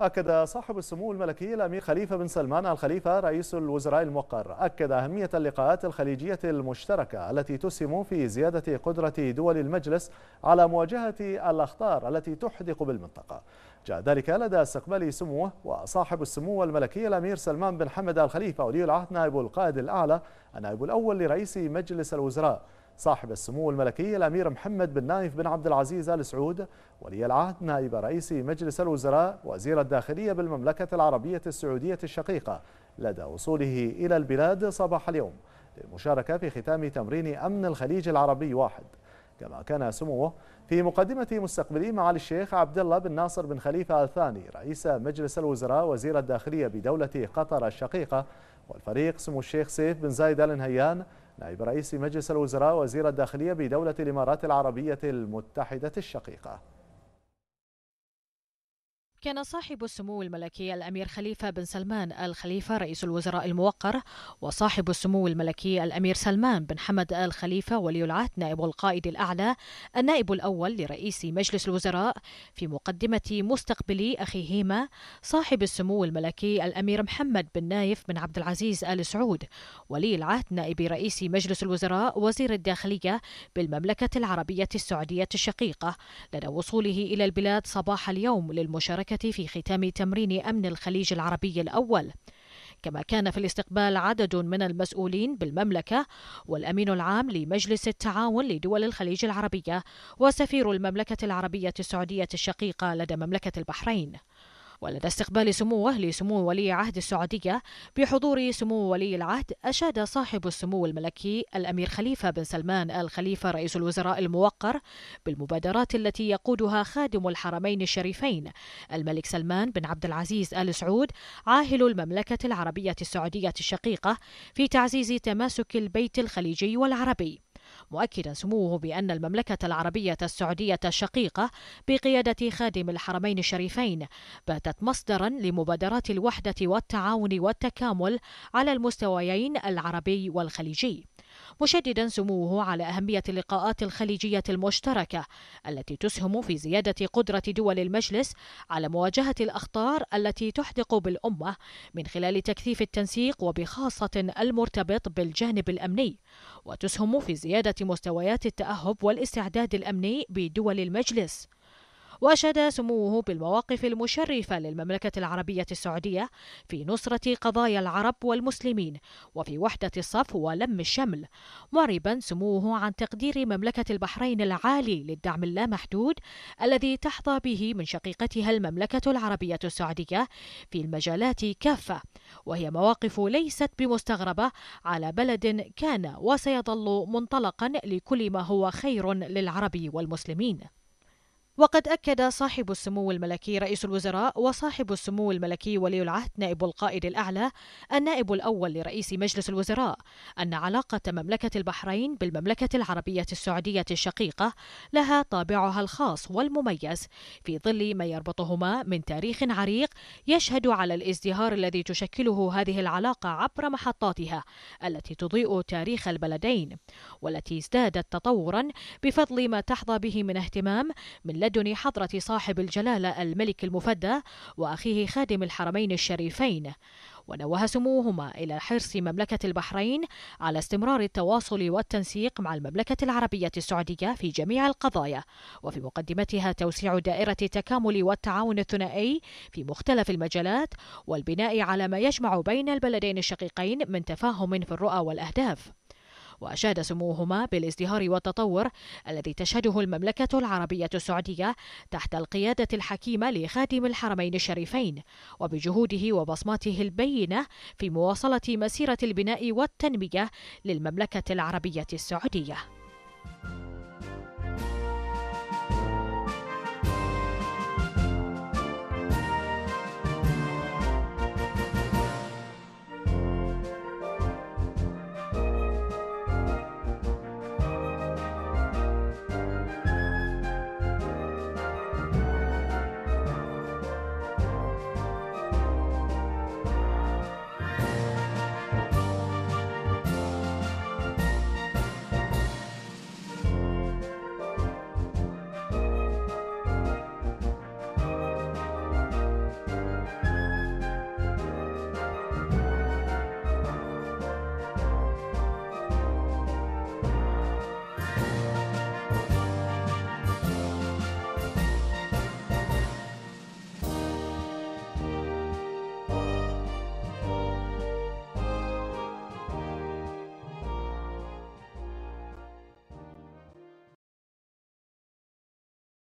أكد صاحب السمو الملكي الأمير خليفة بن سلمان الخليفة رئيس الوزراء الموقر أكد أهمية اللقاءات الخليجية المشتركة التي تسهم في زيادة قدرة دول المجلس على مواجهة الأخطار التي تحدق بالمنطقة جاء ذلك لدى استقبال سموه وصاحب السمو الملكي الأمير سلمان بن حمد الخليفة ولي العهد نائب القائد الأعلى النائب الأول لرئيس مجلس الوزراء صاحب السمو الملكي الأمير محمد بن نايف بن عبد العزيز آل سعود ولي العهد نائب رئيس مجلس الوزراء وزير الداخلية بالمملكة العربية السعودية الشقيقة لدى وصوله إلى البلاد صباح اليوم للمشاركة في ختام تمرين أمن الخليج العربي واحد كما كان سموه في مقدمة مستقبلي معالي الشيخ عبد الله بن ناصر بن خليفة آل ثاني رئيس مجلس الوزراء وزير الداخلية بدولة قطر الشقيقة والفريق سمو الشيخ سيف بن زايد آل نهيان نائب رئيس مجلس الوزراء وزير الداخلية بدولة الإمارات العربية المتحدة الشقيقة كان صاحب السمو الملكي الأمير خليفة بن سلمان آل خليفة رئيس الوزراء الموقر وصاحب السمو الملكي الأمير سلمان بن حمد آل خليفة ولي العهد نائب القائد الأعلى النائب الأول لرئيس مجلس الوزراء في مقدمة مستقبلي أخيهما صاحب السمو الملكي الأمير محمد بن نايف بن عبد العزيز آل سعود ولي العهد نائب رئيس مجلس الوزراء وزير الداخلية بالمملكة العربية السعودية الشقيقة لدى وصوله إلى البلاد صباح اليوم للمشاركة في ختام تمرين أمن الخليج العربي الأول كما كان في الاستقبال عدد من المسؤولين بالمملكة والأمين العام لمجلس التعاون لدول الخليج العربية وسفير المملكة العربية السعودية الشقيقة لدى مملكة البحرين ولدى استقبال سموه لسمو ولي عهد السعودية بحضور سمو ولي العهد أشاد صاحب السمو الملكي الأمير خليفة بن سلمان آل خليفة رئيس الوزراء الموقر بالمبادرات التي يقودها خادم الحرمين الشريفين الملك سلمان بن عبد العزيز آل سعود عاهل المملكة العربية السعودية الشقيقة في تعزيز تماسك البيت الخليجي والعربي مؤكدا سموه بأن المملكة العربية السعودية الشقيقة بقيادة خادم الحرمين الشريفين باتت مصدرا لمبادرات الوحدة والتعاون والتكامل على المستويين العربي والخليجي مشددا سموه على أهمية اللقاءات الخليجية المشتركة التي تسهم في زيادة قدرة دول المجلس على مواجهة الأخطار التي تحدق بالأمة من خلال تكثيف التنسيق وبخاصة المرتبط بالجانب الأمني وتسهم في زيادة مستويات التأهب والاستعداد الأمني بدول المجلس وأشاد سموه بالمواقف المشرفة للمملكة العربية السعودية في نصرة قضايا العرب والمسلمين وفي وحدة الصف ولم الشمل معربا سموه عن تقدير مملكة البحرين العالي للدعم اللامحدود الذي تحظى به من شقيقتها المملكة العربية السعودية في المجالات كافة وهي مواقف ليست بمستغربة على بلد كان وسيظل منطلقا لكل ما هو خير للعرب والمسلمين وقد أكد صاحب السمو الملكي رئيس الوزراء وصاحب السمو الملكي ولي العهد نائب القائد الأعلى النائب الأول لرئيس مجلس الوزراء أن علاقة مملكة البحرين بالمملكة العربية السعودية الشقيقة لها طابعها الخاص والمميز في ظل ما يربطهما من تاريخ عريق يشهد على الازدهار الذي تشكله هذه العلاقة عبر محطاتها التي تضيء تاريخ البلدين والتي ازدادت تطورا بفضل ما تحظى به من اهتمام من لدن حضرة صاحب الجلالة الملك المفدى وأخيه خادم الحرمين الشريفين ونوه سموهما إلى حرص مملكة البحرين على استمرار التواصل والتنسيق مع المملكة العربية السعودية في جميع القضايا وفي مقدمتها توسيع دائرة التكامل والتعاون الثنائي في مختلف المجالات والبناء على ما يجمع بين البلدين الشقيقين من تفاهم في الرؤى والأهداف وأشاد سموهما بالازدهار والتطور الذي تشهده المملكة العربية السعودية تحت القيادة الحكيمة لخادم الحرمين الشريفين وبجهوده وبصماته البينة في مواصلة مسيرة البناء والتنمية للمملكة العربية السعودية.